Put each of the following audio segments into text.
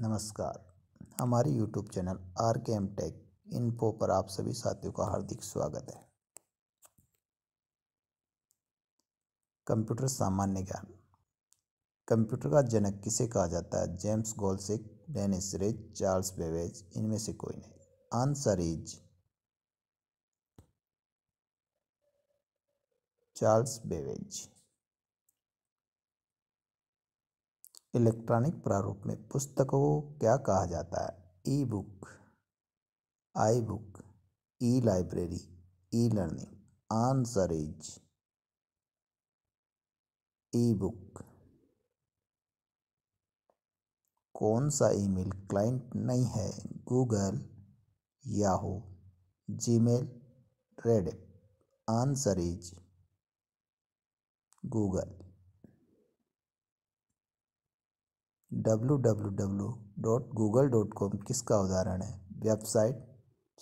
नमस्कार हमारे YouTube channel R K M tech info पर आप सभी साथियों का हार्दिक स्वागत है कंप्यूटर सामान्य ज्ञान कंप्यूटर का जनक किसे कहा जाता है James Gosling Dennis Ritchie Charles Babbage इनमें से कोई नहीं answer is Charles Babbage electronic प्रारूप में पुस्तकों को क्या कहा जाता है e book i book e library e learning answer is e book कौन सा ईमेल क्लाइंट नहीं है Google Yahoo Gmail red answer is Google www.google.com किसका उदाहरण है website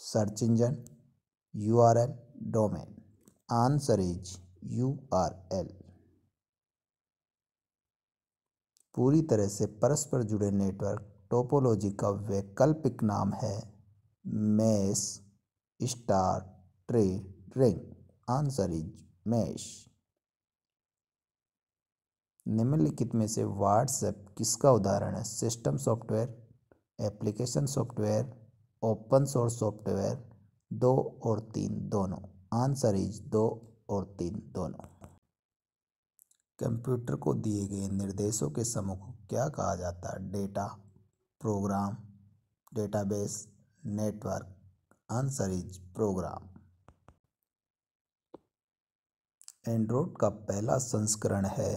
search engine U R L domain answer is U R L पूरी तरह से परस्पर जुड़े नेटवर्क टोपोलॉजी का वैकल्पिक नाम है mesh star tree ring answer is mesh निम्नलिखित में से व्हाट्सएप किसका उदाहरण है system software application software open source software दो और तीन दोनों आंसर इज दो और तीन दोनों कंप्यूटर को दिए गए निर्देशों के समूह को क्या कहा जाता है data program database network answer is program Android का पहला संस्करण है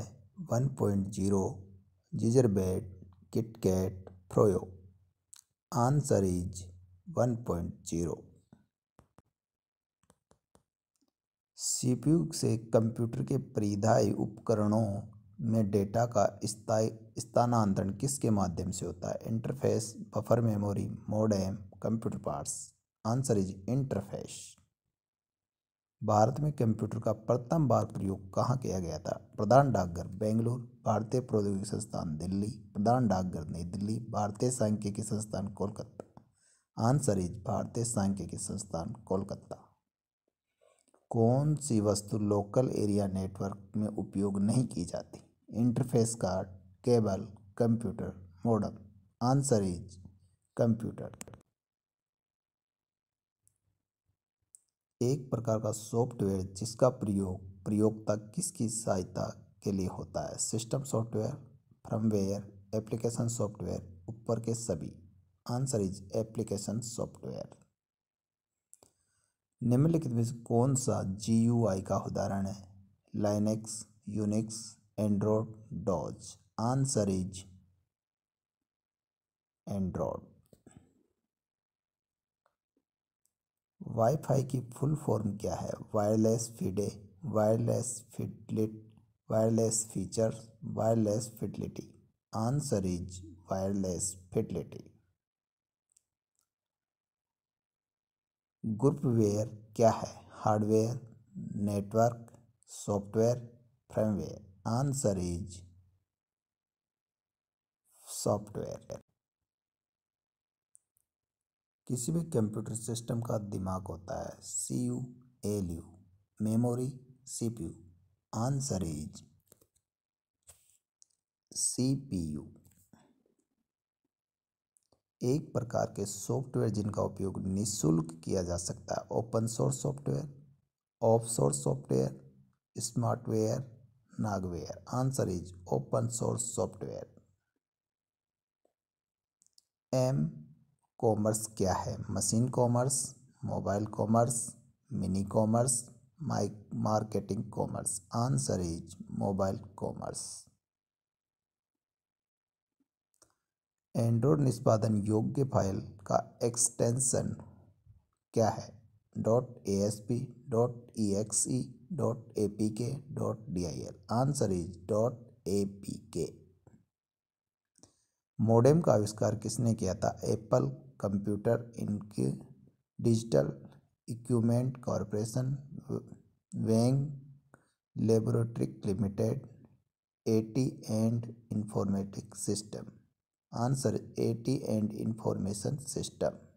one point zero gingerbread KitKat Froyo answer is one point zero CPU से कंप्यूटर के परिधाई उपकरणों में डेटा का स्थानांतरण किसके माध्यम से होता है interface buffer memory modem computer parts answer is interface भारत में कंप्यूटर का प्रथम बार प्रयोग कहाँ किया गया था प्रधान डाकघर बेंगलोर भारतीय प्रौद्योगिकी संस्थान दिल्ली प्रधान डाकघर नई दिल्ली भारतीय सांख्यिकी संस्थान कोलकाता आंसर इज भारतीय सांख्यिकी संस्थान कोलकाता कौन सी वस्तु लोकल एरिया नेटवर्क में उपयोग नहीं की जाती interface card cable computer model answer is computer एक प्रकार का सॉफ्टवेयर जिसका प्रयोग प्रयोगता किसकी सहायता के लिए होता है system software firmware application software ऊपर के सभी आंसर इज एप्लीकेशन सॉफ्टवेयर निम्नलिखित में से कौन सा जी का उदाहरण है Linux Unix Android DOS answer is Android wifi की फुल फॉर्म क्या है वायरलेस फीडे वायरलेस फिटलिट wireless feature wireless fidelity answer is wireless fidelity groupware क्या है hardware network software frameware answer is software किसी भी कंप्यूटर सिस्टम का दिमाग होता है C U L U memory C P U answer is C P U एक प्रकार के सॉफ्टवेयर जिनका उपयोग निशुल्क किया जा सकता है open source software off source software smartware nagware answer is open source software M commerce क्या है machine commerce mobile commerce mini commerce mike marketing commerce answer is mobile commerce Android निष्पादन योग्य फाइल का एक्सटेंशन क्या है dot A S P dot E X E dot A P K dot D I L answer is dot A P K modem का आविष्कार किसने किया था Apple computer Inc digital equipment corporation Wang laboratory limited A T and informatic system answer A T and information system